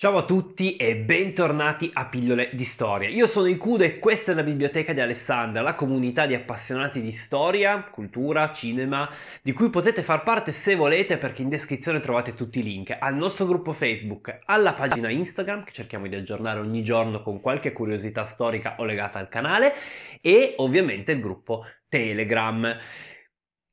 Ciao a tutti e bentornati a Pillole di Storia. Io sono Icudo e questa è la Biblioteca di Alessandra, la comunità di appassionati di storia, cultura, cinema, di cui potete far parte se volete perché in descrizione trovate tutti i link al nostro gruppo Facebook, alla pagina Instagram che cerchiamo di aggiornare ogni giorno con qualche curiosità storica o legata al canale e ovviamente il gruppo Telegram.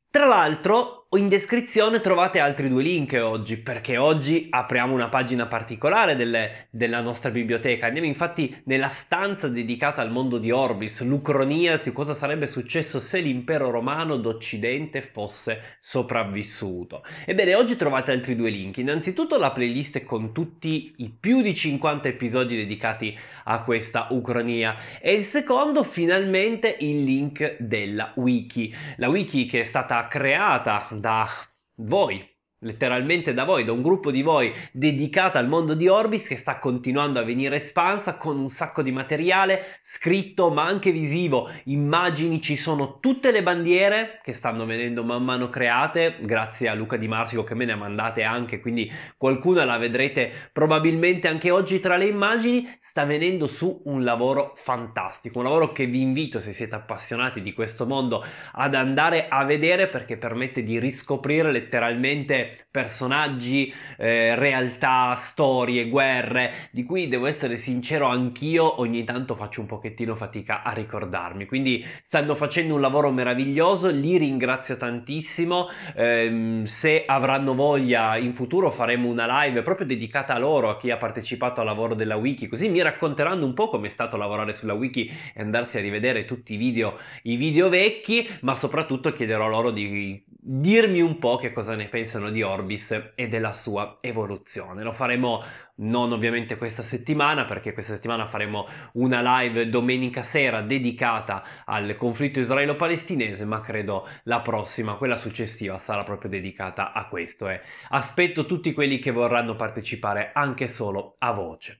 Tra l'altro, in descrizione trovate altri due link oggi, perché oggi apriamo una pagina particolare delle, della nostra biblioteca. Andiamo infatti nella stanza dedicata al mondo di Orbis, l'Ucronia, su cosa sarebbe successo se l'impero romano d'Occidente fosse sopravvissuto. Ebbene, oggi trovate altri due link. Innanzitutto la playlist con tutti i più di 50 episodi dedicati a questa Ucronia e il secondo finalmente il link della wiki. La wiki che è stata creata da voi letteralmente da voi, da un gruppo di voi dedicata al mondo di Orbis che sta continuando a venire espansa con un sacco di materiale scritto ma anche visivo, immagini, ci sono tutte le bandiere che stanno venendo man mano create, grazie a Luca Di Marsico che me ne ha mandate anche, quindi qualcuna la vedrete probabilmente anche oggi tra le immagini, sta venendo su un lavoro fantastico, un lavoro che vi invito se siete appassionati di questo mondo ad andare a vedere perché permette di riscoprire letteralmente personaggi, eh, realtà, storie, guerre, di cui devo essere sincero anch'io ogni tanto faccio un pochettino fatica a ricordarmi. Quindi stanno facendo un lavoro meraviglioso, li ringrazio tantissimo. Eh, se avranno voglia in futuro faremo una live proprio dedicata a loro, a chi ha partecipato al lavoro della wiki, così mi racconteranno un po' come è stato lavorare sulla wiki e andarsi a rivedere tutti i video, i video vecchi, ma soprattutto chiederò loro di dirmi un po' che cosa ne pensano di Orbis e della sua evoluzione. Lo faremo non ovviamente questa settimana, perché questa settimana faremo una live domenica sera dedicata al conflitto israelo-palestinese, ma credo la prossima, quella successiva, sarà proprio dedicata a questo eh. aspetto tutti quelli che vorranno partecipare anche solo a voce.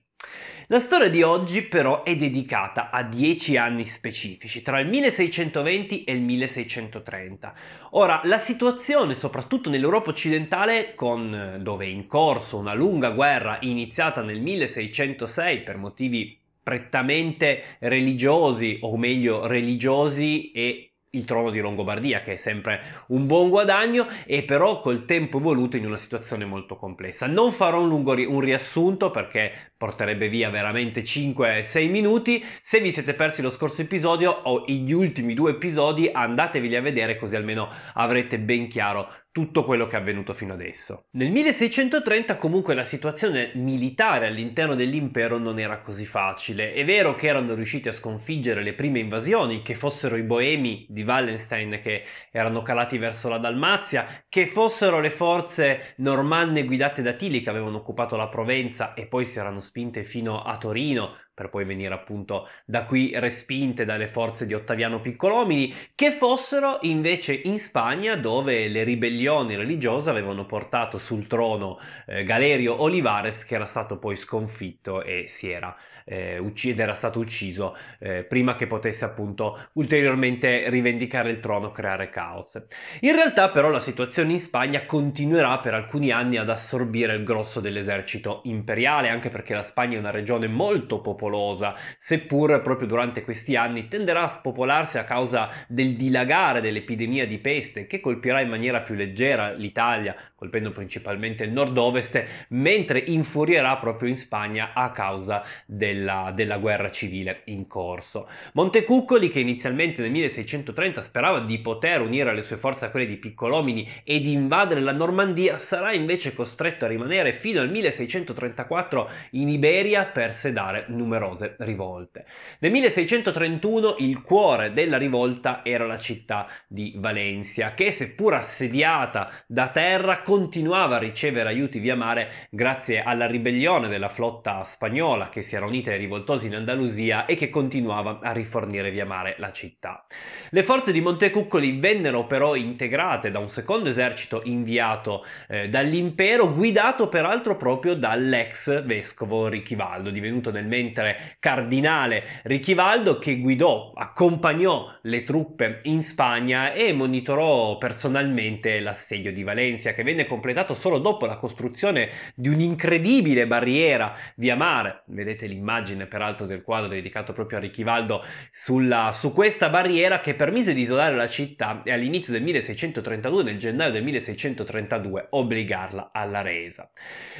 La storia di oggi però è dedicata a dieci anni specifici, tra il 1620 e il 1630. Ora, la situazione, soprattutto nell'Europa occidentale, con, eh, dove è in corso una lunga guerra iniziata nel 1606 per motivi prettamente religiosi, o meglio religiosi e il trono di Longobardia, che è sempre un buon guadagno, e però col tempo evoluto in una situazione molto complessa. Non farò un lungo ri- un riassunto perché porterebbe via veramente 5-6 minuti. Se vi siete persi lo scorso episodio o gli ultimi due episodi, andateveli a vedere così almeno avrete ben chiaro tutto quello che è avvenuto fino adesso. Nel 1630 comunque la situazione militare all'interno dell'impero non era così facile. È vero che erano riusciti a sconfiggere le prime invasioni, che fossero i boemi di Wallenstein che erano calati verso la Dalmazia, che fossero le forze normanne guidate da Tili che avevano occupato la Provenza e poi si erano spinte fino a Torino per poi venire appunto da qui respinte dalle forze di Ottaviano Piccolomini, che fossero invece in Spagna dove le ribellioni religiose avevano portato sul trono eh, Galerio Olivares che era stato poi sconfitto e si era, eh, ucc- era stato ucciso eh, prima che potesse appunto ulteriormente rivendicare il trono, creare caos. In realtà però la situazione in Spagna continuerà per alcuni anni ad assorbire il grosso dell'esercito imperiale, anche perché la Spagna è una regione molto popolare popolosa, seppur proprio durante questi anni tenderà a spopolarsi a causa del dilagare dell'epidemia di peste che colpirà in maniera più leggera l'Italia, colpendo principalmente il nord-ovest, mentre infurierà proprio in Spagna a causa della, della guerra civile in corso. Montecuccoli, che inizialmente nel 1630 sperava di poter unire le sue forze a quelle di Piccolomini e di invadere la Normandia, sarà invece costretto a rimanere fino al 1634 in Iberia per sedare numerosi numerose rivolte. Nel 1631 il cuore della rivolta era la città di Valencia, che seppur assediata da terra continuava a ricevere aiuti via mare grazie alla ribellione della flotta spagnola che si era unita ai rivoltosi in Andalusia e che continuava a rifornire via mare la città. Le forze di Montecuccoli vennero però integrate da un secondo esercito inviato eh, dall'impero, guidato peraltro proprio dall'ex vescovo Richivaldo, divenuto nel mentre padre cardinale Richivaldo che guidò, accompagnò le truppe in Spagna e monitorò personalmente l'assedio di Valencia che venne completato solo dopo la costruzione di un'incredibile barriera via mare. Vedete l'immagine peraltro del quadro dedicato proprio a Richivaldo sulla, su questa barriera che permise di isolare la città e all'inizio del 1632, nel gennaio del 1632, obbligarla alla resa.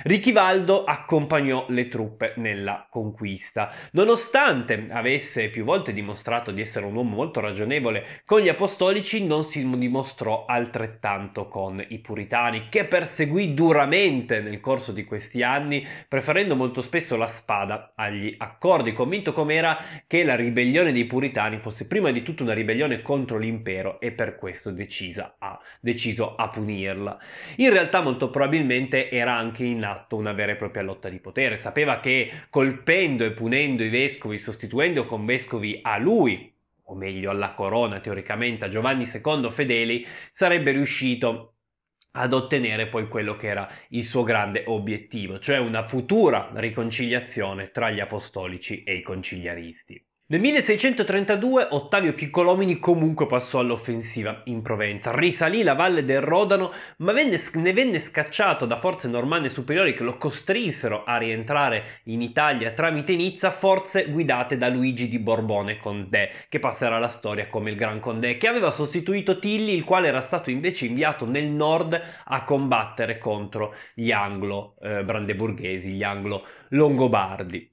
Richivaldo accompagnò le truppe nella conquista testa. Nonostante avesse più volte dimostrato di essere un uomo molto ragionevole con gli apostolici, non si dimostrò altrettanto con i puritani, che perseguì duramente nel corso di questi anni, preferendo molto spesso la spada agli accordi, convinto com'era che la ribellione dei puritani fosse prima di tutto una ribellione contro l'impero e per questo decisa a, deciso a punirla. In realtà molto probabilmente era anche in atto una vera e propria lotta di potere, sapeva che colpendo e punendo i vescovi, sostituendo con vescovi a lui, o meglio alla corona teoricamente, a Giovanni II fedeli, sarebbe riuscito ad ottenere poi quello che era il suo grande obiettivo, cioè una futura riconciliazione tra gli apostolici e i conciliaristi. Nel 1632 Ottavio Piccolomini comunque passò all'offensiva in Provenza, risalì la valle del Rodano, ma venne, ne venne scacciato da forze normanne superiori che lo costrinsero a rientrare in Italia tramite Nizza, forze guidate da Luigi di Borbone Condé, che passerà alla storia come il Gran Condé, che aveva sostituito Tilli, il quale era stato invece inviato nel nord a combattere contro gli anglo-brandeburghesi, eh, gli anglo-brandeburghesi longobardi.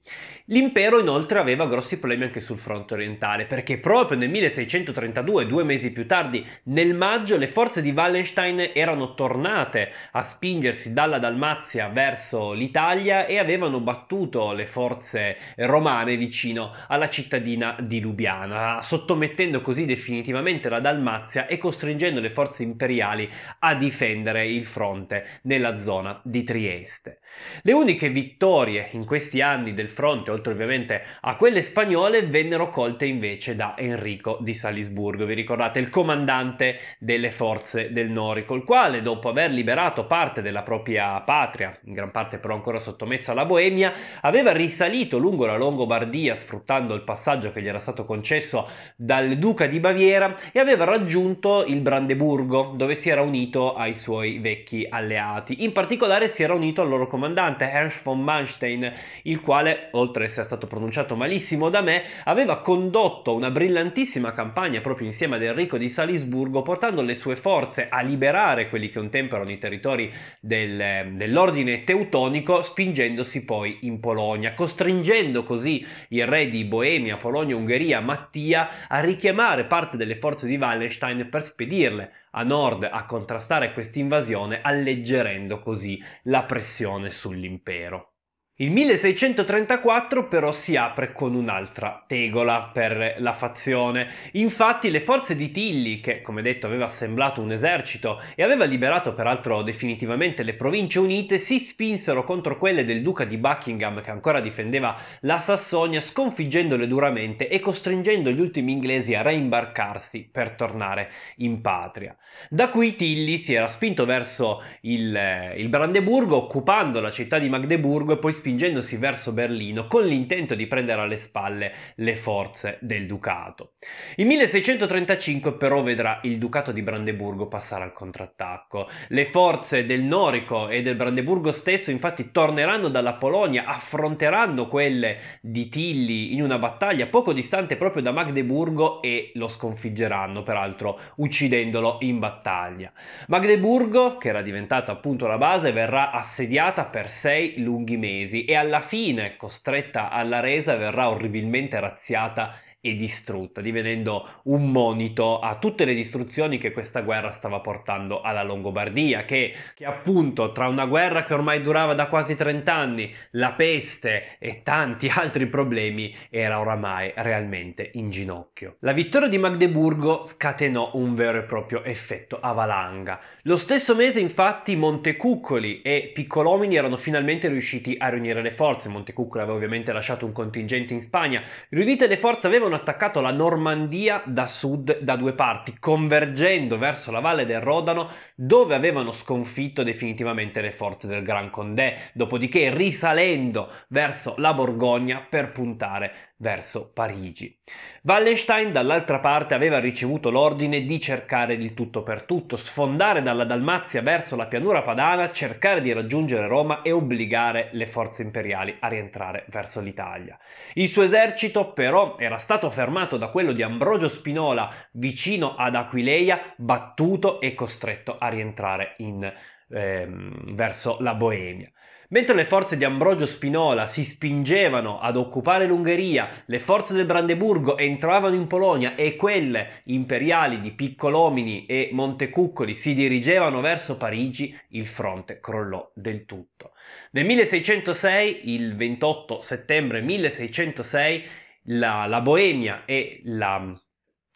L'impero inoltre aveva grossi problemi anche sul fronte orientale, perché proprio nel 1632, due mesi più tardi, nel maggio, le forze di Wallenstein erano tornate a spingersi dalla Dalmazia verso l'Italia e avevano battuto le forze romane vicino alla cittadina di Lubiana, sottomettendo così definitivamente la Dalmazia e costringendo le forze imperiali a difendere il fronte nella zona di Trieste. Le uniche vittorie in questi anni del fronte, oltre ovviamente a quelle spagnole, vennero colte invece da Enrico di Salisburgo. Vi ricordate il comandante delle forze del Nori, col quale, dopo aver liberato parte della propria patria, in gran parte però ancora sottomessa alla Boemia, aveva risalito lungo la Longobardia sfruttando il passaggio che gli era stato concesso dal duca di Baviera e aveva raggiunto il Brandeburgo, dove si era unito ai suoi vecchi alleati. In particolare si era unito al loro comandante Ernst von Manstein Einstein, il quale, oltre ad essere stato pronunciato malissimo da me, aveva condotto una brillantissima campagna proprio insieme ad Enrico di Salisburgo, portando le sue forze a liberare quelli che un tempo erano i territori del, dell'ordine teutonico, spingendosi poi in Polonia, costringendo così il re di Boemia, Polonia, Ungheria, Mattia, a richiamare parte delle forze di Wallenstein per spedirle a nord a contrastare questa invasione, alleggerendo così la pressione sull'impero. Il 1634 però si apre con un'altra tegola per la fazione. Infatti le forze di Tilly, che come detto aveva assemblato un esercito e aveva liberato peraltro definitivamente le province unite, si spinsero contro quelle del duca di Buckingham che ancora difendeva la Sassonia, sconfiggendole duramente e costringendo gli ultimi inglesi a reimbarcarsi per tornare in patria. Da qui Tilly si era spinto verso il, eh, il Brandeburgo, occupando la città di Magdeburgo e poi spingendosi verso Berlino con l'intento di prendere alle spalle le forze del ducato. Il 1635 però vedrà il ducato di Brandeburgo passare al contrattacco. Le forze del Norico e del Brandeburgo stesso infatti torneranno dalla Polonia, affronteranno quelle di Tilly in una battaglia poco distante proprio da Magdeburgo e lo sconfiggeranno, peraltro uccidendolo in battaglia. Magdeburgo, che era diventata appunto la base, verrà assediata per sei lunghi mesi mesi e alla fine, costretta alla resa, verrà orribilmente razziata e distrutta, divenendo un monito a tutte le distruzioni che questa guerra stava portando alla Longobardia, che, che appunto tra una guerra che ormai durava da quasi 30 anni, la peste e tanti altri problemi era oramai realmente in ginocchio. La vittoria di Magdeburgo scatenò un vero e proprio effetto avalanga. Lo stesso mese infatti Montecuccoli e Piccolomini erano finalmente riusciti a riunire le forze, Montecuccoli aveva ovviamente lasciato un contingente in Spagna, riunite le forze avevano avevano attaccato la Normandia da sud da due parti, convergendo verso la valle del Rodano dove avevano sconfitto definitivamente le forze del Gran Condé, dopodiché risalendo verso la Borgogna per puntare verso Parigi. Wallenstein dall'altra parte aveva ricevuto l'ordine di cercare il tutto per tutto, sfondare dalla Dalmazia verso la pianura padana, cercare di raggiungere Roma e obbligare le forze imperiali a rientrare verso l'Italia. Il suo esercito però era stato fermato da quello di Ambrogio Spinola vicino ad Aquileia, battuto e costretto a rientrare in, ehm, verso la Boemia. Mentre le forze di Ambrogio Spinola si spingevano ad occupare l'Ungheria, le forze del Brandeburgo entravano in Polonia e quelle imperiali di Piccolomini e Montecuccoli si dirigevano verso Parigi, il fronte crollò del tutto. Nel 1606, il 28 settembre 1606, la, la Boemia e la,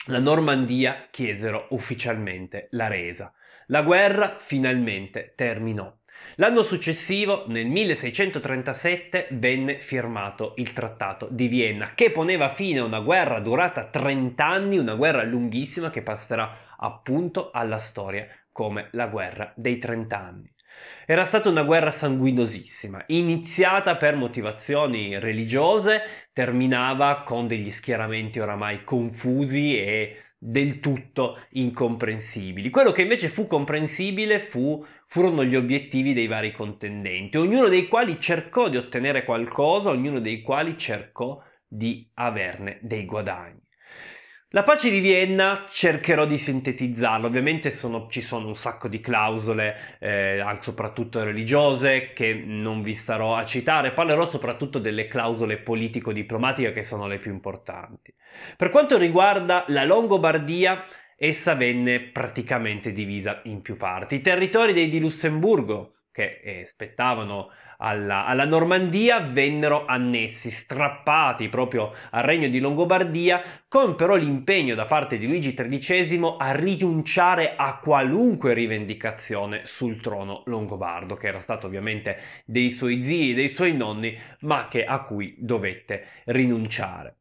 la Normandia chiesero ufficialmente la resa. La guerra finalmente terminò. L'anno successivo, nel 1637, venne firmato il Trattato di Vienna, che poneva fine a una guerra durata 30 anni, una guerra lunghissima che passerà appunto alla storia come la guerra dei 30 anni. Era stata una guerra sanguinosissima, iniziata per motivazioni religiose, terminava con degli schieramenti oramai confusi e del tutto incomprensibili. Quello che invece fu comprensibile fu furono gli obiettivi dei vari contendenti, ognuno dei quali cercò di ottenere qualcosa, ognuno dei quali cercò di averne dei guadagni. La pace di Vienna cercherò di sintetizzarla, ovviamente sono, ci sono un sacco di clausole, eh, soprattutto religiose, che non vi starò a citare, parlerò soprattutto delle clausole politico-diplomatiche che sono le più importanti. Per quanto riguarda la Longobardia, essa venne praticamente divisa in più parti. I territori dei di Lussemburgo, che eh, spettavano alla, alla, Normandia, vennero annessi, strappati proprio al regno di Longobardia, con però l'impegno da parte di Luigi XIII a rinunciare a qualunque rivendicazione sul trono longobardo, che era stato ovviamente dei suoi zii e dei suoi nonni, ma che, a cui dovette rinunciare.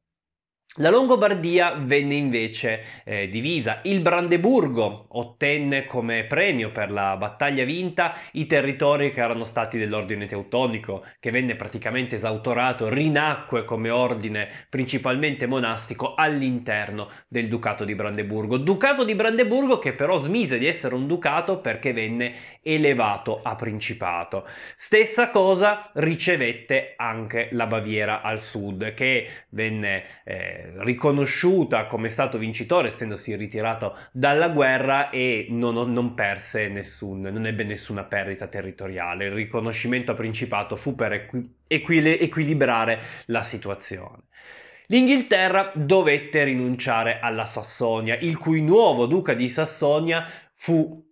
La Longobardia venne invece eh, divisa, il Brandeburgo ottenne come premio per la battaglia vinta i territori che erano stati dell'ordine teutonico, che venne praticamente esautorato, rinacque come ordine principalmente monastico all'interno del Ducato di Brandeburgo. Ducato di Brandeburgo che però smise di essere un ducato perché venne elevato a principato. Stessa cosa ricevette anche la Baviera al sud, che venne... Eh, riconosciuta come stato vincitore essendosi ritirato dalla guerra e non, non perse nessun, non ebbe nessuna perdita territoriale. Il riconoscimento a principato fu per equi- equil- equilibrare la situazione. L'Inghilterra dovette rinunciare alla Sassonia, il cui nuovo duca di Sassonia fu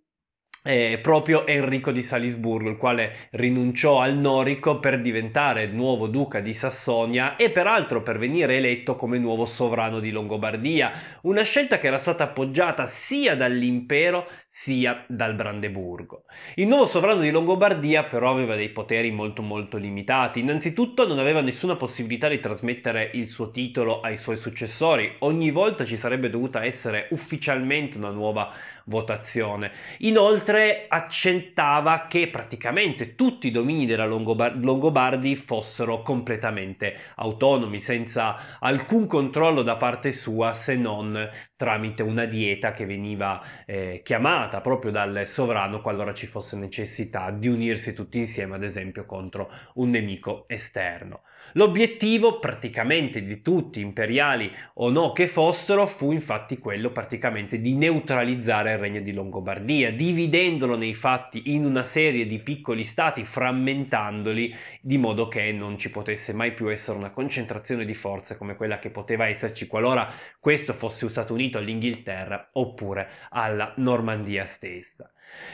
eh, proprio Enrico di Salisburgo, il quale rinunciò al Norico per diventare nuovo duca di Sassonia e peraltro per venire eletto come nuovo sovrano di Longobardia, una scelta che era stata appoggiata sia dall'impero sia dal Brandeburgo. Il nuovo sovrano di Longobardia però aveva dei poteri molto molto limitati, innanzitutto non aveva nessuna possibilità di trasmettere il suo titolo ai suoi successori, ogni volta ci sarebbe dovuta essere ufficialmente una nuova votazione. Inoltre accentava che praticamente tutti i domini della Longobar- Longobardi fossero completamente autonomi, senza alcun controllo da parte sua se non tramite una dieta che veniva eh, chiamata proprio dal sovrano qualora ci fosse necessità di unirsi tutti insieme, ad esempio, contro un nemico esterno. L'obiettivo praticamente di tutti, imperiali o no che fossero, fu infatti quello praticamente di neutralizzare il regno di Longobardia, dividendolo nei fatti in una serie di piccoli stati, frammentandoli di modo che non ci potesse mai più essere una concentrazione di forze come quella che poteva esserci qualora questo fosse stato unito all'Inghilterra oppure alla Normandia stessa.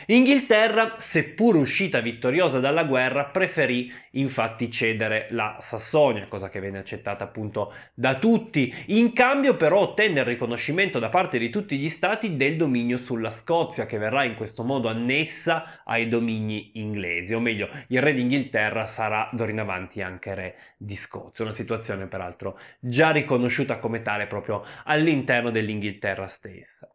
Inghilterra, seppur uscita vittoriosa dalla guerra, preferì infatti cedere la Sassonia, cosa che venne accettata appunto da tutti. In cambio però ottenne il riconoscimento da parte di tutti gli stati del dominio sulla Scozia, che verrà in questo modo annessa ai domini inglesi, o meglio, il re d'Inghilterra sarà d'ora in avanti anche re di Scozia, una situazione peraltro già riconosciuta come tale proprio all'interno dell'Inghilterra stessa.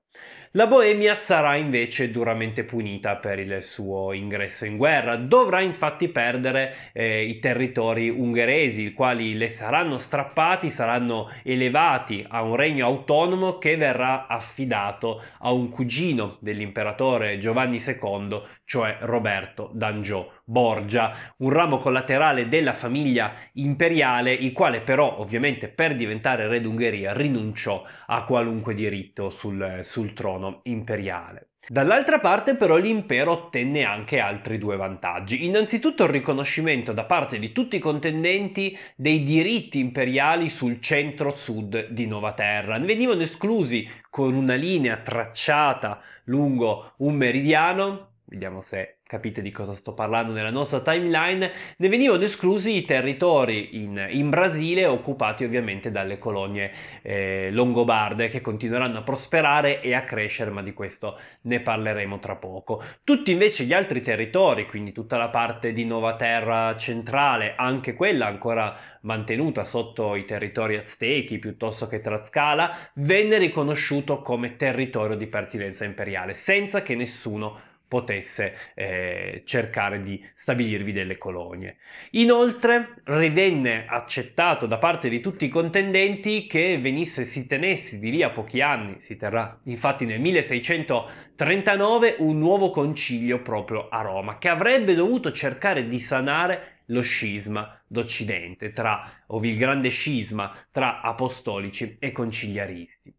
La Boemia sarà invece duramente punita per il suo ingresso in guerra, dovrà infatti perdere eh, i territori ungheresi, i quali le saranno strappati, saranno elevati a un regno autonomo che verrà affidato a un cugino dell'imperatore Giovanni II, cioè Roberto d'Angiò Borgia, un ramo collaterale della famiglia imperiale, il quale però ovviamente per diventare re d'Ungheria rinunciò a qualunque diritto sul, sul trono trono imperiale. Dall'altra parte però l'impero ottenne anche altri due vantaggi. Innanzitutto il riconoscimento da parte di tutti i contendenti dei diritti imperiali sul centro-sud di Novaterra. Ne venivano esclusi con una linea tracciata lungo un meridiano, vediamo se capite di cosa sto parlando nella nostra timeline, ne venivano esclusi i territori in, in Brasile occupati ovviamente dalle colonie eh, longobarde che continueranno a prosperare e a crescere, ma di questo ne parleremo tra poco. Tutti invece gli altri territori, quindi tutta la parte di Terra centrale, anche quella ancora mantenuta sotto i territori aztechi piuttosto che Tlaxcala, venne riconosciuto come territorio di pertinenza imperiale, senza che nessuno potesse eh, cercare di stabilirvi delle colonie. Inoltre ridenne accettato da parte di tutti i contendenti che venisse si tenesse di lì a pochi anni, si terrà infatti nel 1639 un nuovo concilio proprio a Roma che avrebbe dovuto cercare di sanare lo scisma d'Occidente, tra, ovvero il grande scisma tra apostolici e conciliaristi.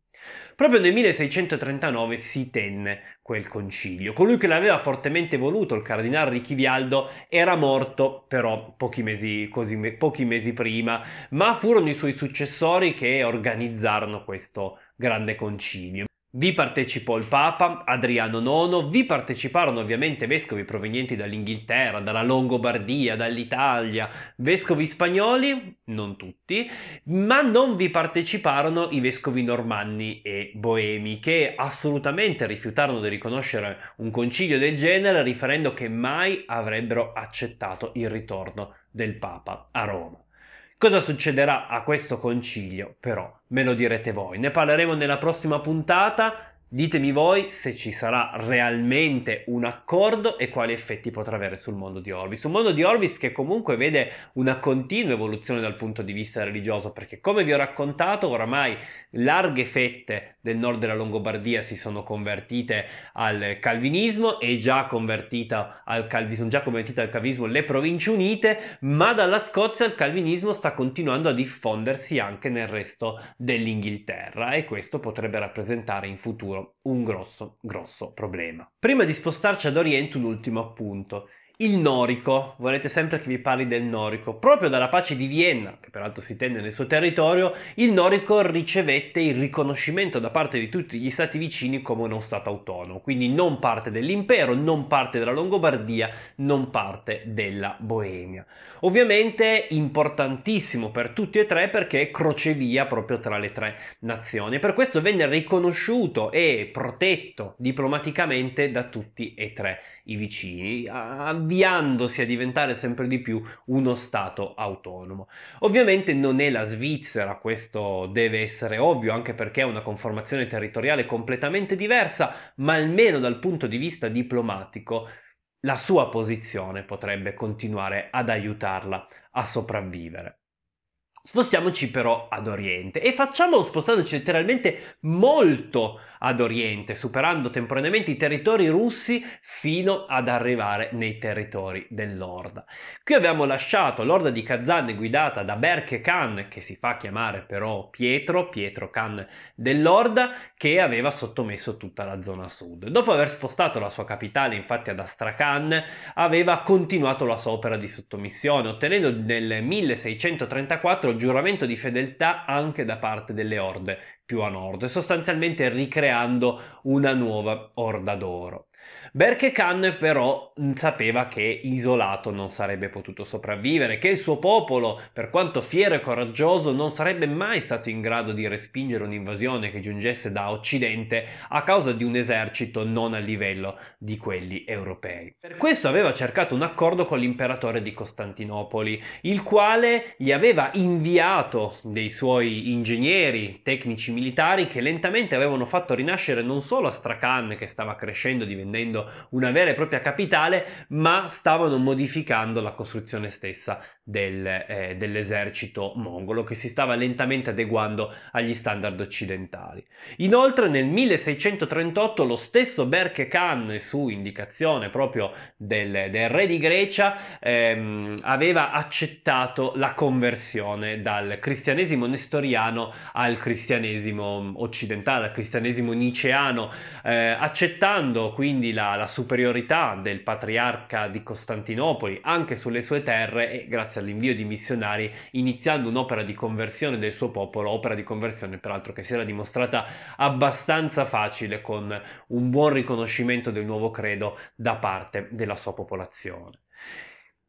Proprio nel 1639 si tenne quel concilio. Colui che l'aveva fortemente voluto, il cardinale Richivialdo, era morto però pochi mesi, così, pochi mesi prima, ma furono i suoi successori che organizzarono questo grande concilio. Vi partecipò il Papa, Adriano IX, vi parteciparono ovviamente vescovi provenienti dall'Inghilterra, dalla Longobardia, dall'Italia, vescovi spagnoli, non tutti, ma non vi parteciparono i vescovi normanni e boemi, che assolutamente rifiutarono di riconoscere un concilio del genere, riferendo che mai avrebbero accettato il ritorno del Papa a Roma. Cosa succederà a questo concilio, però, me lo direte voi. Ne parleremo nella prossima puntata. Ditemi voi se ci sarà realmente un accordo e quali effetti potrà avere sul mondo di Orbis. Un mondo di Orbis che comunque vede una continua evoluzione dal punto di vista religioso, perché come vi ho raccontato, oramai larghe fette del nord della Longobardia si sono convertite al calvinismo e già convertita al calvinismo, già convertite al calvinismo le province unite, ma dalla Scozia il calvinismo sta continuando a diffondersi anche nel resto dell'Inghilterra e questo potrebbe rappresentare in futuro un grosso, grosso problema. Prima di spostarci ad Oriente un ultimo appunto il Norico, volete sempre che vi parli del Norico. Proprio dalla pace di Vienna, che peraltro si tenne nel suo territorio, il Norico ricevette il riconoscimento da parte di tutti gli stati vicini come uno stato autonomo, quindi non parte dell'impero, non parte della Longobardia, non parte della Boemia. Ovviamente importantissimo per tutti e tre perché è crocevia proprio tra le tre nazioni per questo venne riconosciuto e protetto diplomaticamente da tutti e tre i vicini. A avviandosi a diventare sempre di più uno Stato autonomo. Ovviamente non è la Svizzera, questo deve essere ovvio, anche perché è una conformazione territoriale completamente diversa, ma almeno dal punto di vista diplomatico la sua posizione potrebbe continuare ad aiutarla a sopravvivere. Spostiamoci però ad Oriente e facciamolo spostandoci letteralmente molto ad oriente, superando temporaneamente i territori russi fino ad arrivare nei territori dell'Orda. Qui abbiamo lasciato l'Orda di Kazan guidata da Berke Khan, che si fa chiamare però Pietro, Pietro Khan dell'Orda, che aveva sottomesso tutta la zona sud. Dopo aver spostato la sua capitale infatti ad Astrakhan, aveva continuato la sua opera di sottomissione, ottenendo nel 1634 il giuramento di fedeltà anche da parte delle orde più a nord, sostanzialmente ricreando una nuova Orda d'Oro. Berkekan però sapeva che isolato non sarebbe potuto sopravvivere, che il suo popolo, per quanto fiero e coraggioso, non sarebbe mai stato in grado di respingere un'invasione che giungesse da Occidente a causa di un esercito non a livello di quelli europei. Per questo aveva cercato un accordo con l'imperatore di Costantinopoli, il quale gli aveva inviato dei suoi ingegneri, tecnici militari che lentamente avevano fatto rinascere non solo Astrakhan che stava crescendo diventando facendo una vera e propria capitale, ma stavano modificando la costruzione stessa del, eh, dell'esercito mongolo che si stava lentamente adeguando agli standard occidentali. Inoltre nel 1638 lo stesso Berke Khan, su indicazione proprio del, del re di Grecia, ehm, aveva accettato la conversione dal cristianesimo nestoriano al cristianesimo occidentale, al cristianesimo niceano, eh, accettando quindi la la, superiorità del patriarca di Costantinopoli anche sulle sue terre e grazie all'invio di missionari iniziando un'opera di conversione del suo popolo, opera di conversione peraltro che si era dimostrata abbastanza facile con un buon riconoscimento del nuovo credo da parte della sua popolazione.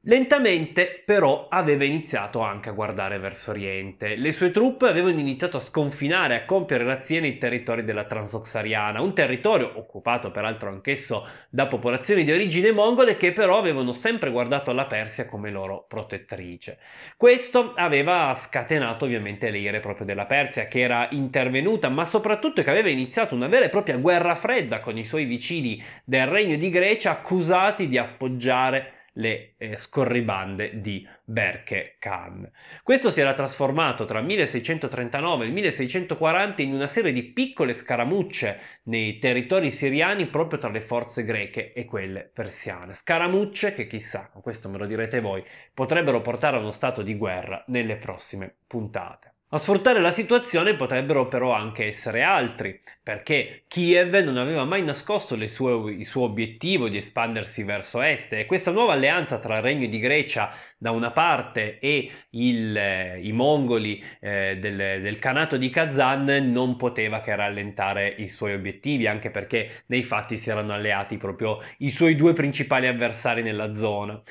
Lentamente però aveva iniziato anche a guardare verso oriente. Le sue truppe avevano iniziato a sconfinare, a compiere razzie nei territori della Transoxariana, un territorio occupato peraltro anch'esso da popolazioni di origine mongole che però avevano sempre guardato alla Persia come loro protettrice. Questo aveva scatenato ovviamente le ire proprio della Persia che era intervenuta, ma soprattutto che aveva iniziato una vera e propria guerra fredda con i suoi vicini del Regno di Grecia accusati di appoggiare la le eh, scorribande di Berke Khan. Questo si era trasformato tra il 1639 e il 1640 in una serie di piccole scaramucce nei territori siriani proprio tra le forze greche e quelle persiane. Scaramucce che chissà, questo me lo direte voi, potrebbero portare a uno stato di guerra nelle prossime puntate. A sfruttare la situazione potrebbero però anche essere altri, perché Kiev non aveva mai nascosto sue, il suo obiettivo di espandersi verso est e questa nuova alleanza tra il Regno di Grecia da una parte e il, eh, i mongoli eh, del, del, canato di Kazan non poteva che rallentare i suoi obiettivi, anche perché nei fatti si erano alleati proprio i suoi due principali avversari nella zona.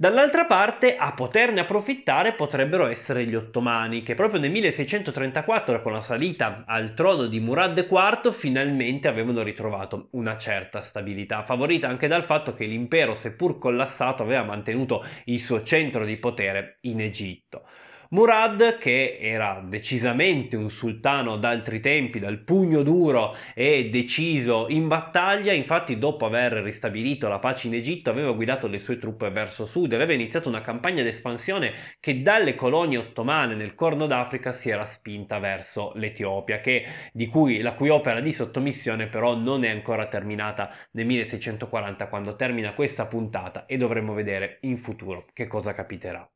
Dall'altra parte, a poterne approfittare potrebbero essere gli ottomani, che proprio nel 1634, con la salita al trono di Murad IV, finalmente avevano ritrovato una certa stabilità, favorita anche dal fatto che l'impero, seppur collassato, aveva mantenuto il suo centro di potere in Egitto. Murad, che era decisamente un sultano d'altri tempi, dal pugno duro e deciso in battaglia, infatti dopo aver ristabilito la pace in Egitto aveva guidato le sue truppe verso sud, aveva iniziato una campagna d'espansione che dalle colonie ottomane nel Corno d'Africa si era spinta verso l'Etiopia, che, cui, la cui opera di sottomissione però non è ancora terminata nel 1640 quando termina questa puntata e dovremo vedere in futuro che cosa capiterà.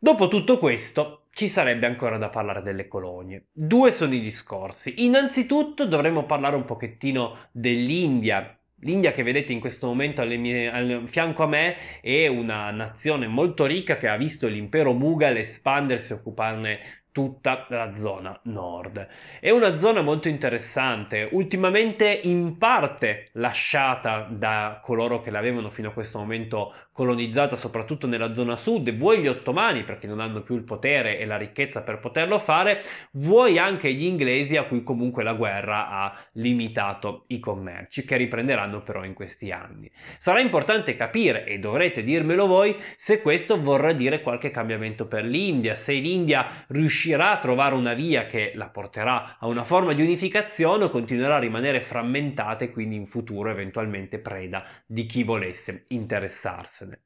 Dopo tutto questo, ci sarebbe ancora da parlare delle colonie. Due sono i discorsi. Innanzitutto dovremmo parlare un pochettino dell'India. L'India che vedete in questo momento mie, al fianco a me è una nazione molto ricca che ha visto l'impero Mughal espandersi e occuparne tutta la zona nord. È una zona molto interessante, ultimamente in parte lasciata da coloro che l'avevano fino a questo momento colonizzata, soprattutto nella zona sud, vuoi gli ottomani perché non hanno più il potere e la ricchezza per poterlo fare, vuoi anche gli inglesi a cui comunque la guerra ha limitato i commerci, che riprenderanno però in questi anni. Sarà importante capire, e dovrete dirmelo voi, se questo vorrà dire qualche cambiamento per l'India, se l'India riuscirà riuscirà a trovare una via che la porterà a una forma di unificazione o continuerà a rimanere frammentata e quindi in futuro eventualmente preda di chi volesse interessarsene.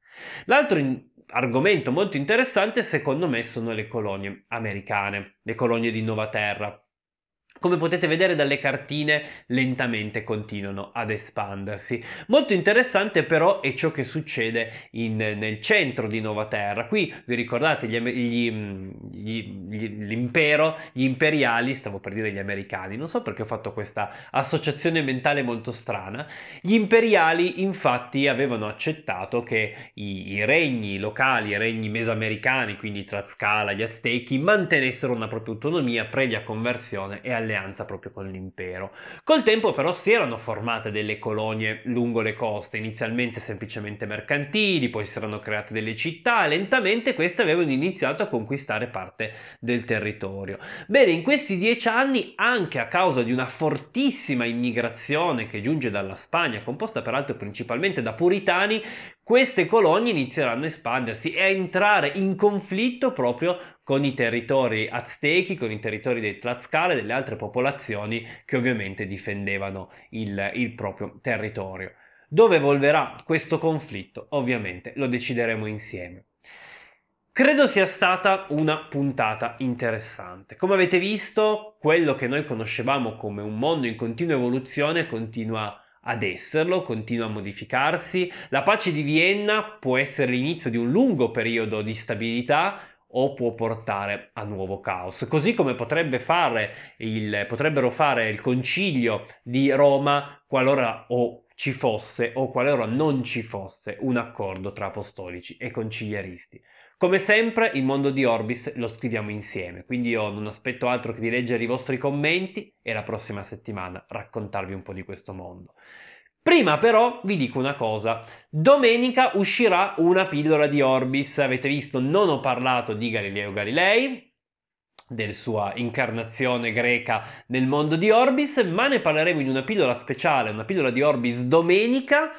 L'altro in- argomento molto interessante secondo me sono le colonie americane, le colonie di Nuova Terra come potete vedere dalle cartine lentamente continuano ad espandersi. Molto interessante però è ciò che succede in, nel centro di Nuova Terra. Qui vi ricordate gli, mm, gli, gli, l'impero, gli imperiali, stavo per dire gli americani, non so perché ho fatto questa associazione mentale molto strana. Gli imperiali infatti avevano accettato che i, i regni locali, i regni mesoamericani, quindi Tlaxcala, gli Aztechi, mantenessero una propria autonomia previa conversione e alle alleanza proprio con l'impero. Col tempo però si erano formate delle colonie lungo le coste, inizialmente semplicemente mercantili, poi si erano create delle città, lentamente queste avevano iniziato a conquistare parte del territorio. Bene, in questi dieci anni, anche a causa di una fortissima immigrazione che giunge dalla Spagna, composta peraltro principalmente da puritani, queste colonie inizieranno a espandersi e a entrare in conflitto proprio con i territori aztechi, con i territori dei Tlaxcala e delle altre popolazioni che ovviamente difendevano il, il proprio territorio. Dove evolverà questo conflitto? Ovviamente lo decideremo insieme. Credo sia stata una puntata interessante. Come avete visto, quello che noi conoscevamo come un mondo in continua evoluzione continua ad esserlo, continua a modificarsi. La pace di Vienna può essere l'inizio di un lungo periodo di stabilità, o può portare a nuovo caos. Così come potrebbe fare il, potrebbero fare il concilio di Roma qualora o ci fosse o qualora non ci fosse un accordo tra apostolici e conciliaristi. Come sempre il mondo di Orbis lo scriviamo insieme, quindi io non aspetto altro che di leggere i vostri commenti e la prossima settimana raccontarvi un po' di questo mondo. Prima però vi dico una cosa, domenica uscirà una pillola di Orbis, avete visto non ho parlato di Galileo Galilei, della sua incarnazione greca nel mondo di Orbis, ma ne parleremo in una pillola speciale, una pillola di Orbis domenica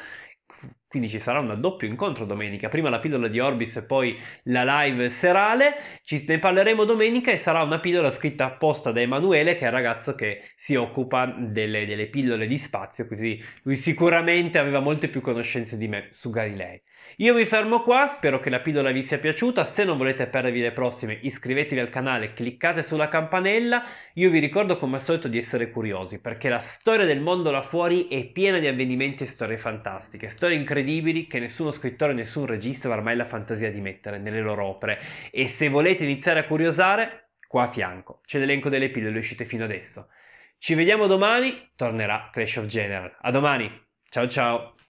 quindi ci sarà un doppio incontro domenica, prima la pillola di Orbis e poi la live serale, ci, ne parleremo domenica e sarà una pillola scritta apposta da Emanuele che è il ragazzo che si occupa delle, delle pillole di spazio, così lui sicuramente aveva molte più conoscenze di me su Galilei. Io vi fermo qua, spero che la pillola vi sia piaciuta, se non volete perdervi le prossime iscrivetevi al canale, cliccate sulla campanella, io vi ricordo come al solito di essere curiosi perché la storia del mondo là fuori è piena di avvenimenti e storie fantastiche, storie incredibili che nessuno scrittore, nessun regista avrà mai la fantasia di mettere nelle loro opere e se volete iniziare a curiosare, qua a fianco c'è l'elenco delle pillole uscite fino adesso. Ci vediamo domani, tornerà Clash of General. A domani, ciao ciao!